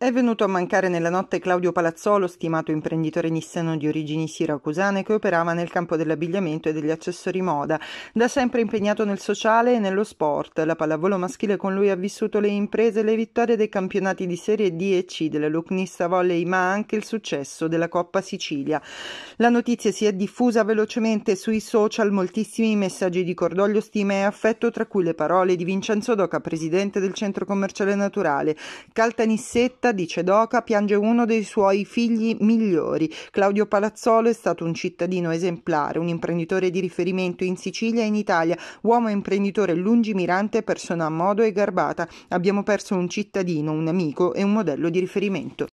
È venuto a mancare nella notte Claudio Palazzolo, stimato imprenditore nissano di origini siracusane che operava nel campo dell'abbigliamento e degli accessori moda, da sempre impegnato nel sociale e nello sport. La pallavolo maschile con lui ha vissuto le imprese e le vittorie dei campionati di Serie D e C della Lucnista Volley, ma anche il successo della Coppa Sicilia. La notizia si è diffusa velocemente sui social, moltissimi messaggi di cordoglio, stima e affetto, tra cui le parole di Vincenzo Doca, presidente del centro commerciale naturale, Caltanissetta vita di Cedoca piange uno dei suoi figli migliori. Claudio Palazzolo è stato un cittadino esemplare, un imprenditore di riferimento in Sicilia e in Italia, uomo imprenditore lungimirante, persona a modo e garbata. Abbiamo perso un cittadino, un amico e un modello di riferimento.